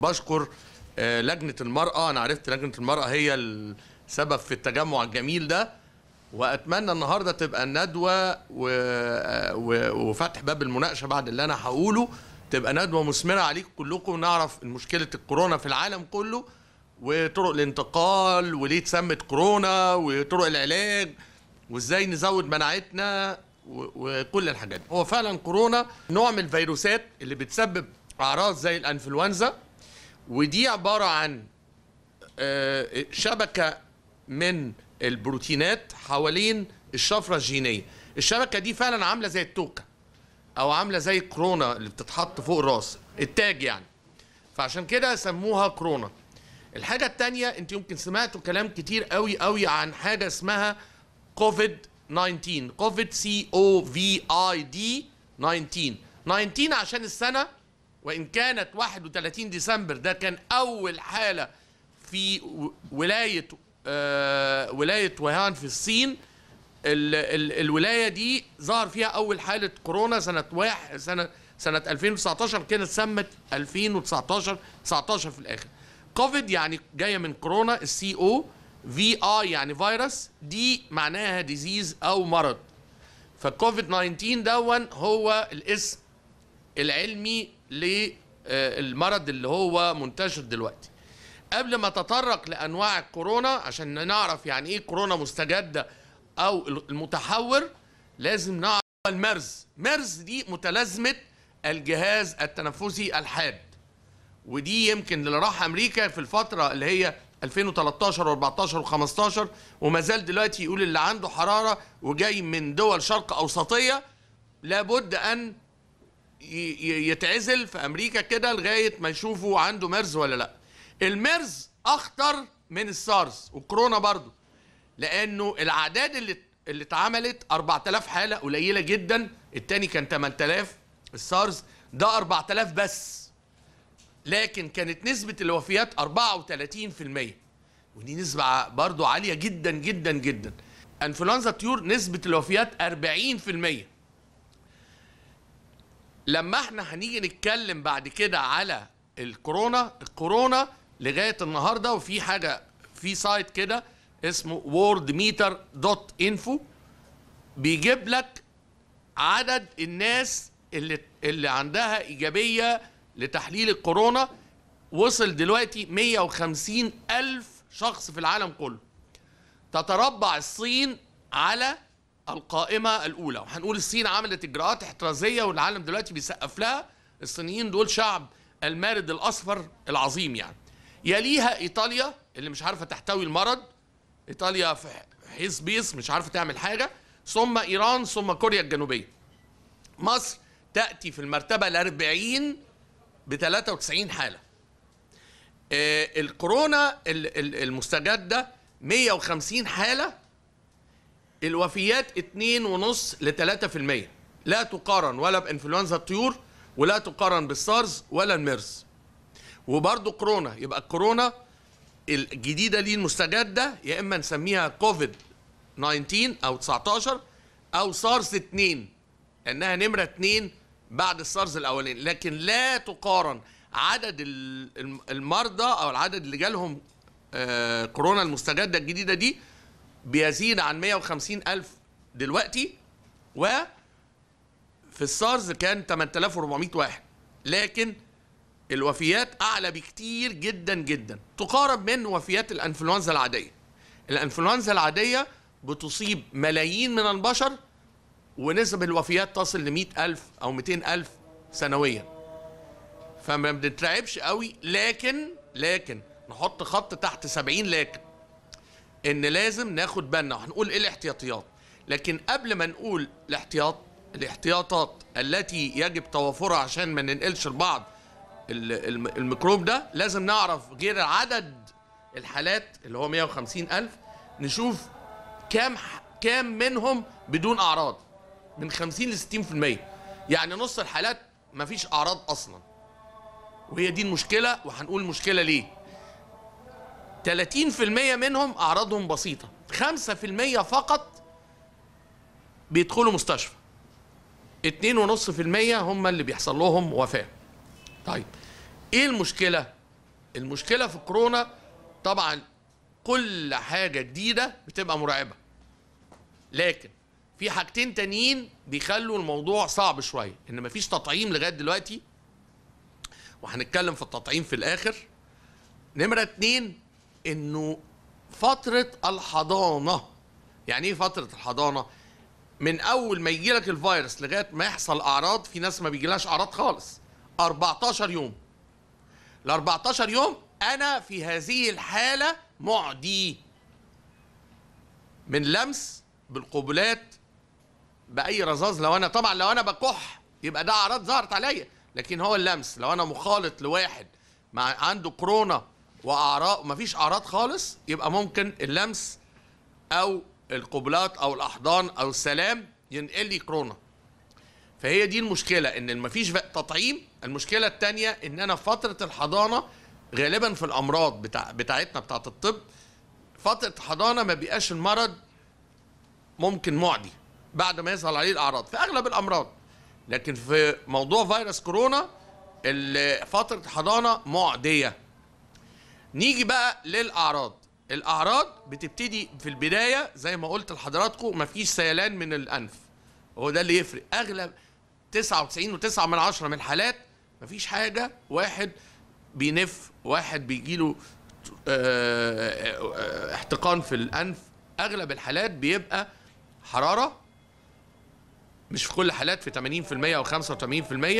بشكر آه، لجنة المرأة أنا عرفت لجنة المرأة هي السبب في التجمع الجميل ده وأتمنى النهاردة تبقى الندوة آه، وفتح باب المناقشة بعد اللي أنا هقوله تبقى ندوة مثمرة عليكم كلكم نعرف مشكلة الكورونا في العالم كله وطرق الانتقال وليه اتسمت كورونا وطرق العلاج وازاي نزود مناعتنا وكل الحاجات هو فعلا كورونا نوع من الفيروسات اللي بتسبب اعراض زي الانفلونزا ودي عباره عن آه، شبكه من البروتينات حوالين الشفره الجينيه الشبكه دي فعلا عامله زي التوكه او عامله زي الكورونا اللي بتتحط فوق الراس التاج يعني فعشان كده سموها كورونا الحاجه التانية انت يمكن سمعتوا كلام كتير قوي قوي عن حاجه اسمها كوفيد 19 كوفيد سي او في اي دي 19 19 عشان السنه وإن كانت 31 ديسمبر ده كان أول حالة في ولاية آه ولاية ويهان في الصين الولاية دي ظهر فيها أول حالة كورونا سنة واحد سنة سنة 2019 كانت سمت 2019 19 في الآخر كوفيد يعني جاية من كورونا السي او في اي يعني فيروس دي معناها ديزيز أو مرض فكوفيد 19 دون هو الاسم العلمي للمرض آه، اللي هو منتشر دلوقتي قبل ما تطرق لانواع الكورونا عشان نعرف يعني ايه كورونا مستجده او المتحور لازم نعرف المرز مرز دي متلازمه الجهاز التنفسي الحاد ودي يمكن اللي راح امريكا في الفتره اللي هي 2013 و14 و15 وما زال دلوقتي يقول اللي عنده حراره وجاي من دول شرق اوسطيه لابد ان يتعزل في امريكا كده لغايه ما يشوفوا عنده ميرز ولا لا الميرز اخطر من السارس وكورونا برضو لانه الاعداد اللي اللي اتعملت 4000 حاله قليله جدا الثاني كان 8000 السارس ده 4000 بس لكن كانت نسبه الوفيات 34% ودي نسبه برضو عاليه جدا جدا جدا انفلونزا طيور نسبه الوفيات 40% لما احنا هنيجي نتكلم بعد كده على الكورونا الكورونا لغايه النهارده وفي حاجه في سايت كده اسمه worldmeter.info بيجيب لك عدد الناس اللي اللي عندها ايجابيه لتحليل الكورونا وصل دلوقتي 150 ألف شخص في العالم كله تتربع الصين على القائمة الأولى وهنقول الصين عملت إجراءات احترازية والعالم دلوقتي بيسقف لها الصينيين دول شعب المارد الأصفر العظيم يعني يليها إيطاليا اللي مش عارفة تحتوي المرض إيطاليا في حيث بيس مش عارفة تعمل حاجة ثم إيران ثم كوريا الجنوبية مصر تأتي في المرتبة الأربعين ب 93 حالة آه، الكورونا المستجدة 150 حالة الوفيات 2.5 ل 3% لا تقارن ولا بانفلونزا الطيور ولا تقارن بالسارز ولا الميرس وبرضه كورونا يبقى الكورونا الجديده دي المستجده يا اما نسميها كوفيد 19 او 19 او سارس 2 لانها نمره 2 بعد السارز الاولاني لكن لا تقارن عدد المرضى او العدد اللي جالهم آه، كورونا المستجده الجديده دي بيزيد عن 150 ألف دلوقتي و في السارز كان 8400 واحد لكن الوفيات أعلى بكتير جدا جدا تقارب من وفيات الأنفلونزا العادية الأنفلونزا العادية بتصيب ملايين من البشر ونسب الوفيات تصل ل ألف أو 200 ألف سنويا فما بنترعبش قوي لكن لكن نحط خط تحت 70 لكن ان لازم ناخد بالنا وهنقول ايه الاحتياطيات لكن قبل ما نقول الاحتياط الاحتياطات التي يجب توافرها عشان ما ننقلش لبعض الميكروب ده لازم نعرف غير عدد الحالات اللي هو 150 ألف نشوف كام كام منهم بدون أعراض من 50 ل 60% يعني نص الحالات مفيش أعراض أصلا وهي دي المشكلة وهنقول المشكلة ليه 30% منهم أعراضهم بسيطة 5% فقط بيدخلوا مستشفى 2.5% هم اللي بيحصل لهم وفاة طيب ايه المشكلة المشكلة في كورونا طبعا كل حاجة جديدة بتبقى مرعبة لكن في حاجتين تانيين بيخلوا الموضوع صعب شوية ان مفيش تطعيم لغاية دلوقتي وهنتكلم في التطعيم في الاخر نمرة اتنين انه فتره الحضانه يعني ايه فتره الحضانه من اول ما يجي لك الفيروس لغايه ما يحصل اعراض في ناس ما بيجيلهاش اعراض خالص 14 يوم ال 14 يوم انا في هذه الحاله معدي من لمس بالقبلات باي رذاذ لو انا طبعا لو انا بكح يبقى ده اعراض ظهرت عليا لكن هو اللمس لو انا مخالط لواحد مع عنده كورونا واعراض مفيش اعراض خالص يبقى ممكن اللمس او القبلات او الاحضان او السلام ينقل لي كورونا فهي دي المشكله ان مفيش تطعيم المشكله الثانيه ان انا فتره الحضانه غالبا في الامراض بتاع بتاعتنا بتاعه الطب فتره الحضانه ما بيبقاش المرض ممكن معدي بعد ما يظهر عليه الاعراض في اغلب الامراض لكن في موضوع فيروس كورونا فتره الحضانه معديه نيجي بقى للاعراض الاعراض بتبتدي في البدايه زي ما قلت لحضراتكم مفيش سيلان من الانف هو ده اللي يفرق اغلب 99.9 من 10 من الحالات مفيش حاجه واحد بينف واحد بيجيله آه، آه، احتقان في الانف اغلب الحالات بيبقى حراره مش في كل الحالات في 80% او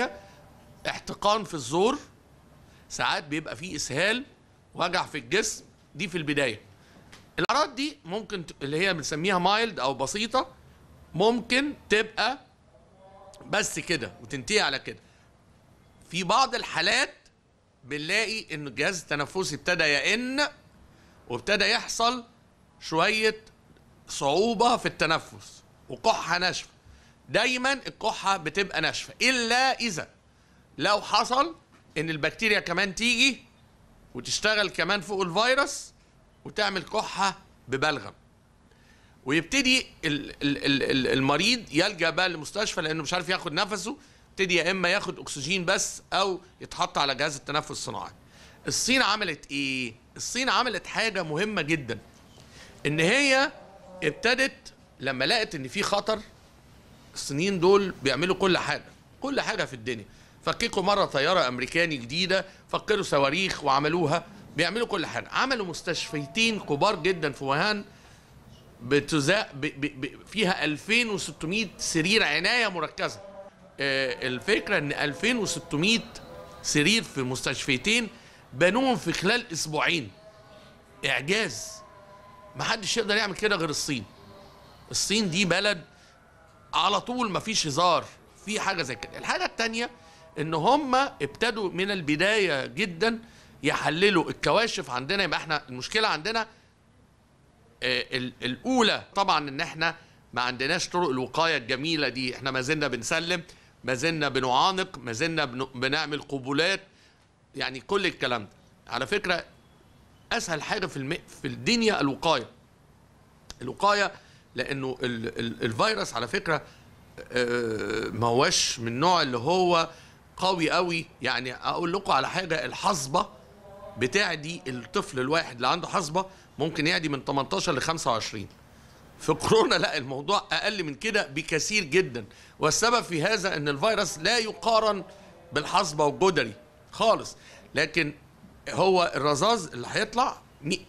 85% احتقان في الزور ساعات بيبقى فيه اسهال وجع في الجسم دي في البدايه الاعراض دي ممكن اللي هي بنسميها مايلد او بسيطه ممكن تبقى بس كده وتنتهي على كده في بعض الحالات بنلاقي ان الجهاز التنفسي ابتدى يئن وابتدى يحصل شويه صعوبه في التنفس وقحه ناشفه دايما القحه بتبقى ناشفه الا اذا لو حصل ان البكتيريا كمان تيجي وتشتغل كمان فوق الفيروس وتعمل كحه ببلغم ويبتدي المريض يلجا بقى للمستشفى لانه مش عارف ياخد نفسه يبتدي يا اما ياخد اكسجين بس او يتحط على جهاز التنفس الصناعي الصين عملت ايه الصين عملت حاجه مهمه جدا ان هي ابتدت لما لقت ان في خطر الصينيين دول بيعملوا كل حاجه كل حاجه في الدنيا فككوا مره طياره امريكاني جديده فكروا صواريخ وعملوها بيعملوا كل حاجه عملوا مستشفيتين كبار جدا في وهان بتزا ب... ب... ب... فيها 2600 سرير عنايه مركزه آه، الفكره ان 2600 سرير في مستشفيتين بنوهم في خلال اسبوعين اعجاز ما حدش يقدر يعمل كده غير الصين الصين دي بلد على طول ما فيش هزار في حاجه زي كده الحاجه الثانيه ان هم ابتدوا من البدايه جدا يحللوا الكواشف عندنا يبقى احنا المشكله عندنا آه، الاولى طبعا ان احنا ما عندناش طرق الوقايه الجميله دي احنا ما زلنا بنسلم ما زلنا بنعانق ما زلنا بنعمل قبولات يعني كل الكلام ده على فكره اسهل حاجه في في الدنيا الوقايه الوقايه لانه الفيروس على فكره آه، ما هواش من النوع اللي هو قوي قوي يعني اقول لكم على حاجه الحصبه بتاع دي الطفل الواحد اللي عنده حصبه ممكن يعدي من 18 ل 25 في كورونا لا الموضوع اقل من كده بكثير جدا والسبب في هذا ان الفيروس لا يقارن بالحصبه والجدري خالص لكن هو الرذاذ اللي هيطلع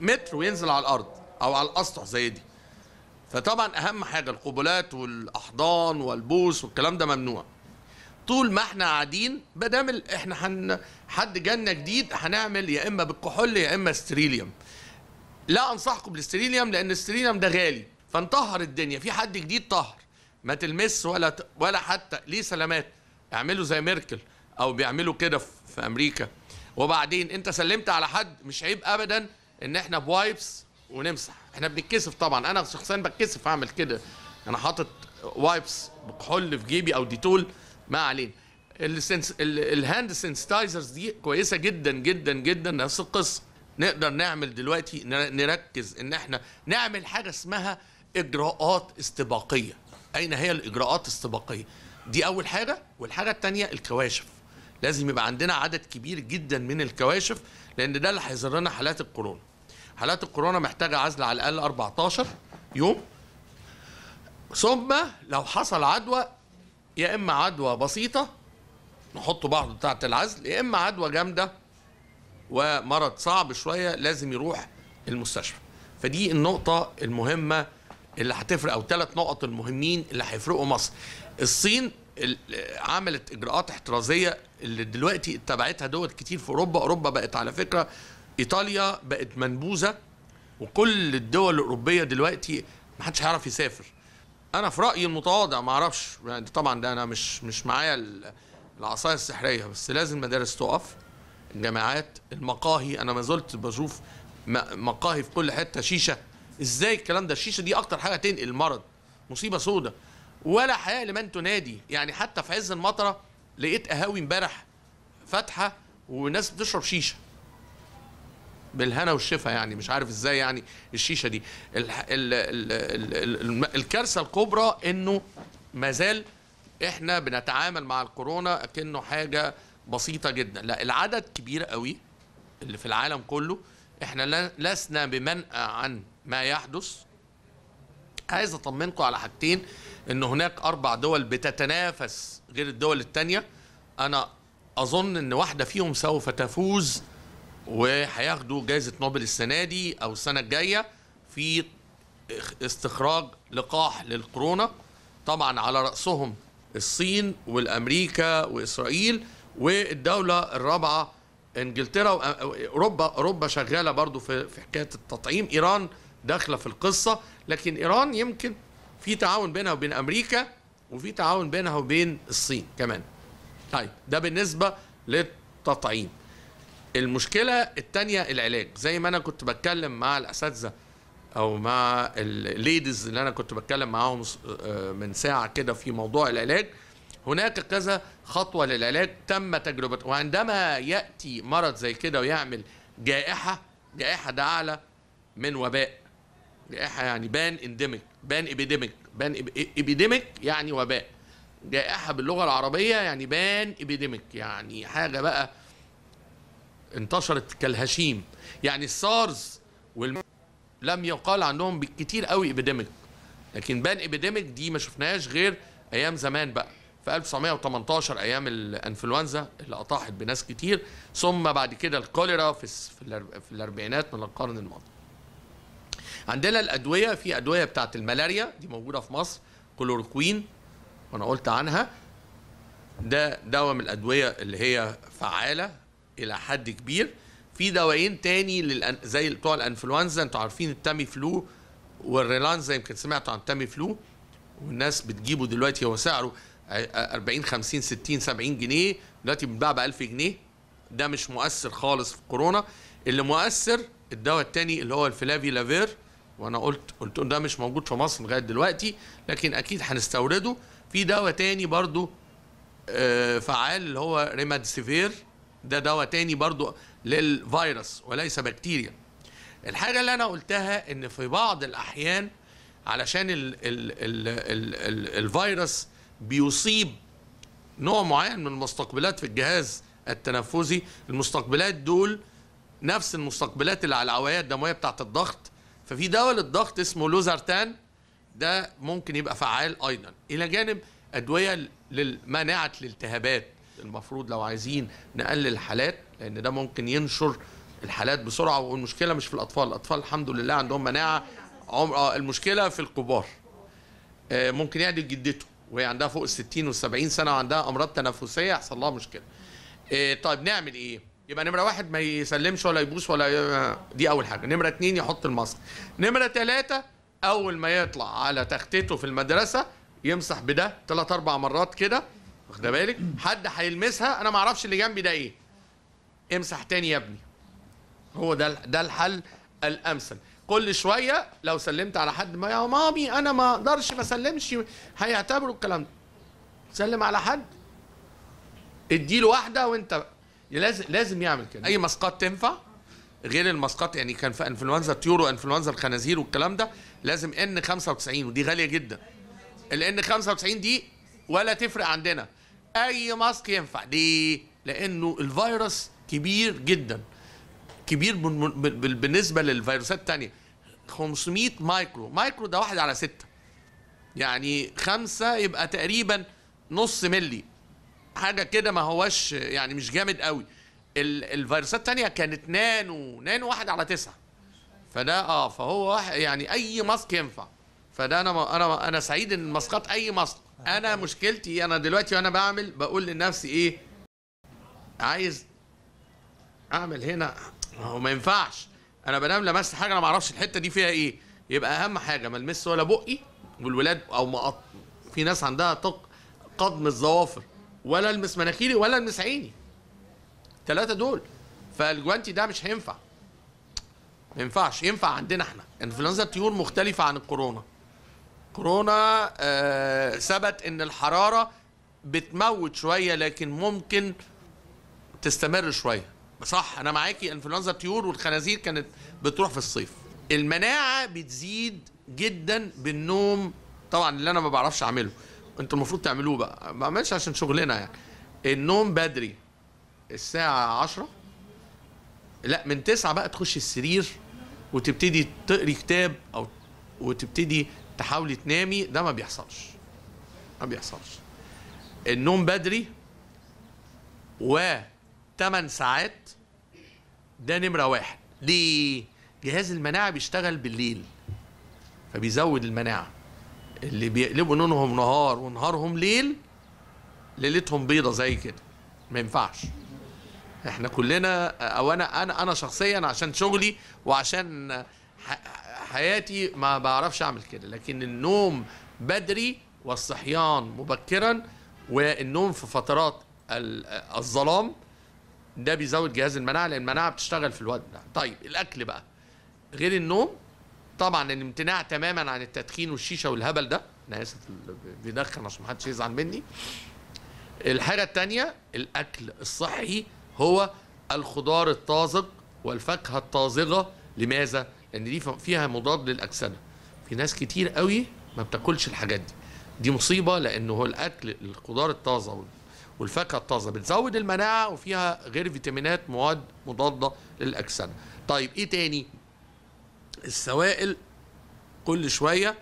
متر وينزل على الارض او على الاسطح زي دي فطبعا اهم حاجه القبلات والاحضان والبوس والكلام ده ممنوع طول ما احنا قاعدين دام احنا حن حد جالنا جديد هنعمل يا اما بالكحول يا اما ستريليوم لا انصحكم بالستريليوم لان الستريليوم ده غالي فنطهر الدنيا في حد جديد طهر ما تلمس ولا ت... ولا حتى ليه سلامات اعملوا زي ميركل او بيعملوا كده في امريكا وبعدين انت سلمت على حد مش عيب ابدا ان احنا بوايبس ونمسح احنا بنتكسف طبعا انا شخصيا بتكسف اعمل كده انا حاطط وايبس بكحول في جيبي او ديتول ما علينا السنس... الهاند سنسيتايزرز دي كويسه جدا جدا جدا نفس القصه نقدر نعمل دلوقتي نركز ان احنا نعمل حاجه اسمها اجراءات استباقيه اين هي الاجراءات الاستباقيه دي اول حاجه والحاجه الثانيه الكواشف لازم يبقى عندنا عدد كبير جدا من الكواشف لان ده اللي هيظهر لنا حالات الكورونا حالات الكورونا محتاجه عزل على الاقل 14 يوم ثم لو حصل عدوى يا اما عدوى بسيطه نحط بعض بتاعه العزل يا اما عدوى جامده ومرض صعب شويه لازم يروح المستشفى فدي النقطه المهمه اللي هتفرق او ثلاث نقط المهمين اللي هيفرقوا مصر الصين عملت اجراءات احترازيه اللي دلوقتي اتبعتها دول كتير في اوروبا اوروبا بقت على فكره ايطاليا بقت منبوذه وكل الدول الاوروبيه دلوقتي ما حدش هيعرف يسافر انا في رايي المتواضع ما اعرفش يعني طبعا ده انا مش مش معايا العصايه السحريه بس لازم المدارس تقف الجامعات المقاهي انا ما زلت بشوف مقاهي في كل حته شيشه ازاي الكلام ده الشيشه دي اكتر حاجه تنقل المرض مصيبه سودة ولا حياه لمن تنادي يعني حتى في عز المطره لقيت قهاوي امبارح فاتحه وناس بتشرب شيشه بالهنا والشفا يعني مش عارف ازاي يعني الشيشه دي ال ال ال الكارثه الكبرى انه ما زال احنا بنتعامل مع الكورونا كأنه حاجه بسيطه جدا لا العدد كبير قوي اللي في العالم كله احنا لسنا بمنأى عن ما يحدث عايز اطمنكم على حاجتين ان هناك اربع دول بتتنافس غير الدول الثانيه انا اظن ان واحده فيهم سوف تفوز وهياخدوا جائزه نوبل السنه دي او السنه الجايه في استخراج لقاح للكورونا طبعا على راسهم الصين والامريكا واسرائيل والدوله الرابعه انجلترا اوروبا اوروبا شغاله برضو في في حكايه التطعيم ايران داخله في القصه لكن ايران يمكن في تعاون بينها وبين امريكا وفي تعاون بينها وبين الصين كمان طيب ده بالنسبه للتطعيم المشكله الثانيه العلاج زي ما انا كنت بتكلم مع الاساتذه او مع الليدز اللي انا كنت بتكلم معاهم آه، من ساعه كده في موضوع العلاج هناك كذا خطوه للعلاج تم تجربه وعندما ياتي مرض زي كده ويعمل جائحه جائحه ده اعلى من وباء جائحه يعني بان انديميك بان ابيديميك بان ابيديميك يعني وباء جائحه باللغه العربيه يعني بان ابيديميك يعني حاجه بقى انتشرت كالهشيم يعني السارز والم... لم يقال عنهم بالكتير قوي ايبيديميك لكن بان ايبيديميك دي ما شفناهاش غير ايام زمان بقى في 1918 ايام الانفلونزا اللي اطاحت بناس كتير ثم بعد كده الكوليرا في في الاربعينات من القرن الماضي عندنا الادويه في ادويه بتاعه الملاريا دي موجوده في مصر كلوروكوين وانا قلت عنها ده دواء من الادويه اللي هي فعاله الى حد كبير في دوائين تاني للأن... زي بتوع الانفلونزا انتوا عارفين التامي فلو والريلانزا يمكن سمعتوا عن التامي فلو والناس بتجيبه دلوقتي هو سعره 40 50 60 70 جنيه دلوقتي بيتباع ب 1000 جنيه ده مش مؤثر خالص في كورونا اللي مؤثر الدواء التاني اللي هو الفلافي لافير وانا قلت قلت ده مش موجود في مصر لغايه دلوقتي لكن اكيد هنستورده في دواء تاني برضو آه، فعال اللي هو ريماد سيفير ده دواء تاني برضو للفيروس وليس بكتيريا الحاجة اللي أنا قلتها إن في بعض الأحيان علشان الـ الـ الـ الـ الـ الفيروس بيصيب نوع معين من المستقبلات في الجهاز التنفسي المستقبلات دول نفس المستقبلات اللي على العويات الدمويه بتاعه الضغط ففي دواء للضغط اسمه لوزارتان ده ممكن يبقى فعال ايضا الى جانب ادويه لمناعه الالتهابات المفروض لو عايزين نقلل الحالات لان ده ممكن ينشر الحالات بسرعه والمشكله مش في الاطفال الاطفال الحمد لله عندهم مناعه عمر اه المشكله في الكبار آه ممكن يعدي جدته وهي عندها فوق ال 60 وال 70 سنه وعندها امراض تنفسيه يحصل لها مشكله آه طيب نعمل ايه يبقى نمره واحد ما يسلمش ولا يبوس ولا ي... دي اول حاجه نمره اتنين يحط الماسك نمره ثلاثه اول ما يطلع على تختته في المدرسه يمسح بده ثلاث اربع مرات كده واخده بالك حد هيلمسها انا ما اعرفش اللي جنبي ده ايه امسح تاني يا ابني هو ده ده الحل الامثل كل شويه لو سلمت على حد ما يا مامي انا ما اقدرش ما اسلمش هيعتبروا الكلام ده سلم على حد اديله واحده وانت لازم لازم يعمل كده اي مسقط تنفع غير المسقط يعني كان في انفلونزا الطيور وانفلونزا الخنازير والكلام ده لازم ان 95 ودي غاليه جدا الان 95 دي ولا تفرق عندنا اي ماسك ينفع ليه لانه الفيروس كبير جدا كبير بالنسبه للفيروسات الثانيه 500 مايكرو مايكرو ده واحد على ستة يعني خمسة يبقى تقريبا نص ملي حاجة كده ما هواش يعني مش جامد قوي الفيروسات التانية كانت نانو نانو واحد على تسعة فده اه فهو واحد يعني اي ماسك ينفع فده انا انا انا سعيد ان ماسكات اي ماسك انا مشكلتي انا دلوقتي وانا بعمل بقول لنفسي ايه عايز اعمل هنا هو ما ينفعش انا بنام لمست حاجه انا ما اعرفش الحته دي فيها ايه يبقى اهم حاجه ما المس ولا بقي والولاد او ما في ناس عندها طق قضم الظوافر ولا المس مناخيري ولا المس عيني ثلاثه دول فالجوانتي ده مش هينفع ما ينفعش ينفع عندنا احنا انفلونزا الطيور مختلفه عن الكورونا كورونا آه، ثبت ان الحراره بتموت شويه لكن ممكن تستمر شويه صح انا معاكي انفلونزا الطيور والخنازير كانت بتروح في الصيف المناعه بتزيد جدا بالنوم طبعا اللي انا ما بعرفش اعمله انتوا المفروض تعملوه بقى ما بعملش عشان شغلنا يعني النوم بدري الساعه 10 لا من 9 بقى تخش السرير وتبتدي تقري كتاب او وتبتدي تحاولي تنامي ده ما بيحصلش ما بيحصلش النوم بدري و 8 ساعات ده نمرة واحد ليه؟ جهاز المناعة بيشتغل بالليل فبيزود المناعة اللي بيقلبوا نونهم نهار ونهارهم ليل ليلتهم بيضة زي كده ما ينفعش احنا كلنا او انا انا انا شخصيا عشان شغلي وعشان حياتي ما بعرفش اعمل كده لكن النوم بدري والصحيان مبكرا والنوم في فترات الظلام ده بيزود جهاز المناعه لان المناعه بتشتغل في الوقت ده طيب الاكل بقى غير النوم طبعا الامتناع تماما عن التدخين والشيشه والهبل ده انا اسف بيدخن عشان محدش يزعل مني الحاجه الثانيه الاكل الصحي هو الخضار الطازج والفاكهه الطازجه لماذا لان دي فيها مضاد للاكسده في ناس كتير قوي ما بتاكلش الحاجات دي دي مصيبه لان هو الاكل الخضار الطازه والفاكهه الطازه بتزود المناعه وفيها غير فيتامينات مواد مضاده للاكسده طيب ايه تاني السوائل كل شويه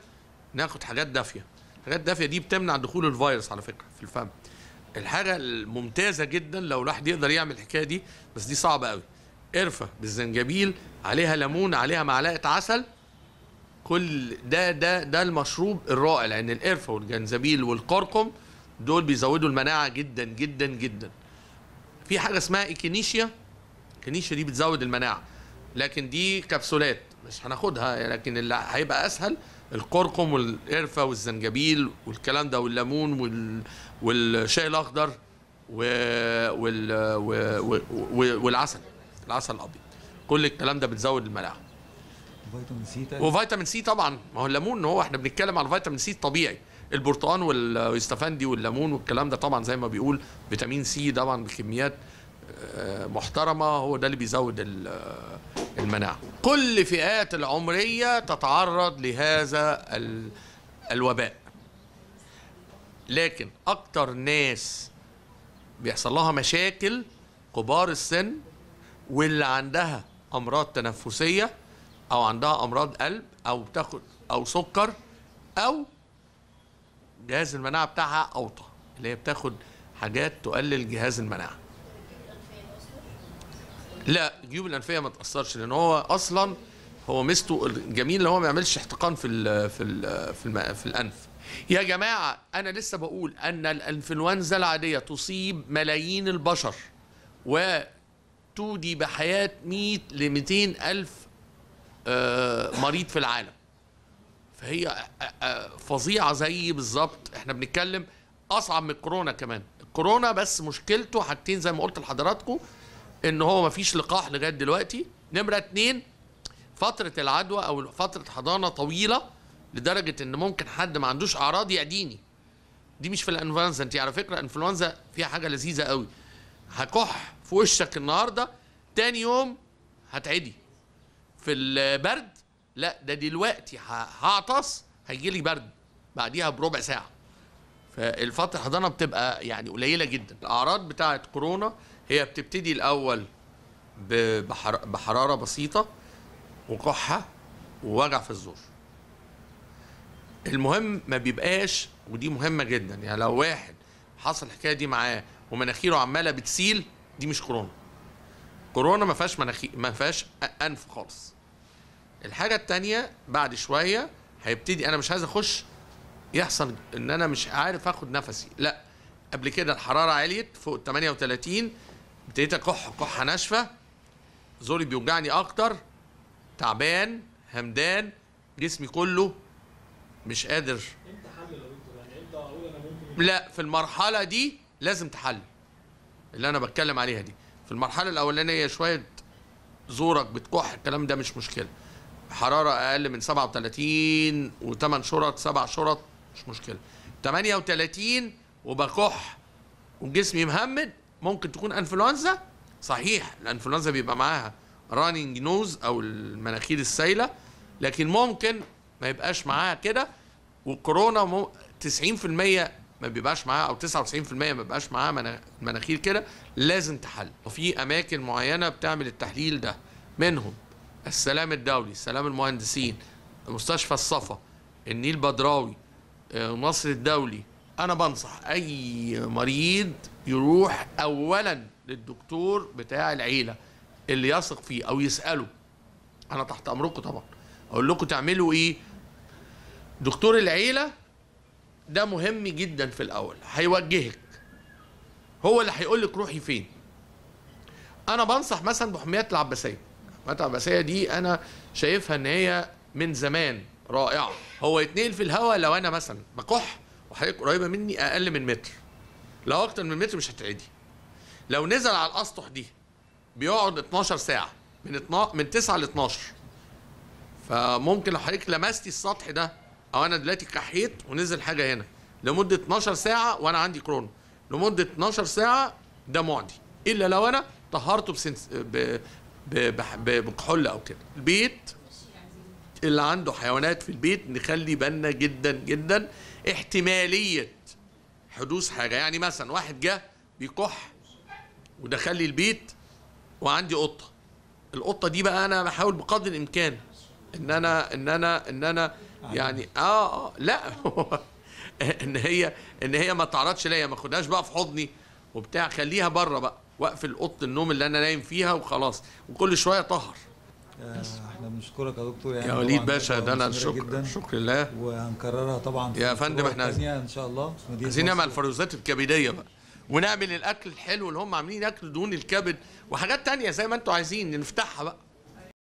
ناخد حاجات دافيه الحاجات الدافيه دي بتمنع دخول الفيروس على فكره في الفم الحاجه الممتازه جدا لو الواحد يقدر يعمل الحكايه دي بس دي صعبه قوي قرفه بالزنجبيل عليها ليمون عليها معلقه عسل كل ده ده ده المشروب الرائع لان القرفه والجنزبيل والقرقم دول بيزودوا المناعه جدا جدا جدا في حاجه اسمها إيكينيشيا إيكينيشيا دي بتزود المناعه لكن دي كبسولات مش هناخدها لكن اللي هيبقى اسهل القرقم والقرفه والزنجبيل والكلام ده والليمون وال... والشاي الاخضر و... وال... و... و... والعسل العسل الابيض كل الكلام ده بتزود الملاحه وفيتامين سي وفيتامين سي طبعا ما هو الليمون هو احنا بنتكلم على فيتامين سي الطبيعي البرتقان والاستفندي والليمون والكلام ده طبعا زي ما بيقول فيتامين سي طبعا بكميات آه، محترمه هو ده اللي بيزود آه، المناعه كل فئات العمريه تتعرض لهذا الوباء لكن اكتر ناس بيحصل لها مشاكل كبار السن واللي عندها امراض تنفسيه او عندها امراض قلب او بتاخد او سكر او جهاز المناعه بتاعها اوطى اللي هي بتاخد حاجات تقلل جهاز المناعه لا الجيوب الانفيه ما تاثرش لان هو اصلا هو ميزته الجميل اللي هو ما يعملش احتقان في الـ في الـ في, الـ في الانف يا جماعه انا لسه بقول ان الانفلونزا العاديه تصيب ملايين البشر و تودي بحياه 100 ل 200 الف آه، مريض في العالم فهي آه، آه، فظيعه زي بالظبط احنا بنتكلم اصعب من الكورونا كمان الكورونا بس مشكلته حاجتين زي ما قلت لحضراتكم ان هو مفيش لقاح لغايه دلوقتي نمره اتنين فتره العدوى او فتره حضانه طويله لدرجه ان ممكن حد ما عندوش اعراض يعديني دي مش في الانفلونزا انت على فكره انفلونزا فيها حاجه لذيذه قوي هكح في وشك النهارده تاني يوم هتعدي في البرد لا ده دلوقتي هعطس هيجي لي برد بعديها بربع ساعه فالفتره الحضانه بتبقى يعني قليله جدا الاعراض بتاعه كورونا هي بتبتدي الاول بحراره بسيطه وكحه ووجع في الزور المهم ما بيبقاش ودي مهمه جدا يعني لو واحد حصل الحكايه دي معاه ومناخيره عماله بتسيل دي مش كورونا كورونا ما فيهاش مناخير ما فيهاش انف خالص الحاجه الثانيه بعد شويه هيبتدي انا مش عايز اخش يحصل ان انا مش عارف اخد نفسي لا قبل كده الحراره عليت فوق 38 ابتديت اكح كحه ناشفه زوري بيوجعني اكتر تعبان همدان جسمي كله مش قادر يعني؟ لا في المرحله دي لازم تحلل اللي انا بتكلم عليها دي في المرحله الاولانيه شويه زورك بتكح الكلام ده مش مشكله حراره اقل من 37 و8 شرط 7 شرط مش مشكله 38 وبكح وجسمي مهمد ممكن تكون انفلونزا صحيح الانفلونزا بيبقى معاها رانينج نوز او المناخير السايله لكن ممكن ما يبقاش معاها كده والكورونا 90% ما بيبقاش معاها او 99% ما بيبقاش معاها مناخير كده لازم تحل وفي اماكن معينه بتعمل التحليل ده منهم السلام الدولي سلام المهندسين مستشفى الصفا النيل بدراوي آه، مصر الدولي انا بنصح اي مريض يروح اولا للدكتور بتاع العيله اللي يثق فيه او يساله انا تحت امركم طبعا اقول لكم تعملوا ايه دكتور العيله ده مهم جدا في الاول هيوجهك هو اللي هيقول لك روحي فين انا بنصح مثلا بحميات العباسيه حميات العباسيه دي انا شايفها ان هي من زمان رائعه هو يتنقل في الهواء لو انا مثلا بكح وحضرتك قريبه مني اقل من متر لو اكتر من متر مش هتعدي لو نزل على الاسطح دي بيقعد 12 ساعه من من 9 ل 12 فممكن لو حضرتك لمستي السطح ده او انا دلوقتي كحيت ونزل حاجه هنا لمده 12 ساعه وانا عندي كورونا لمده 12 ساعه ده معدي الا لو انا طهرته بسنس... ب... ب... ب... بكحول او كده البيت اللي عنده حيوانات في البيت نخلي بالنا جدا جدا احتماليه حدوث حاجه يعني مثلا واحد جه بيكح ودخل لي البيت وعندي قطه القطه دي بقى انا بحاول بقدر الامكان ان انا ان انا ان انا يعني, يعني اه اه لا ان هي ان هي ما تعرضش ليا ما خدهاش بقى في حضني وبتاع خليها بره بقى واقفل اوضه النوم اللي انا نايم فيها وخلاص وكل شويه طهر آه، احنا بنشكرك يا دكتور يعني يا وليد باشا ده انا الشكر شكر لله وهنكررها طبعا يا فندم احنا ان شاء الله عايزين نعمل الفروزات الكبديه بقى ونعمل الاكل الحلو اللي هم عاملين اكل دهون الكبد وحاجات تانية زي ما انتوا عايزين نفتحها بقى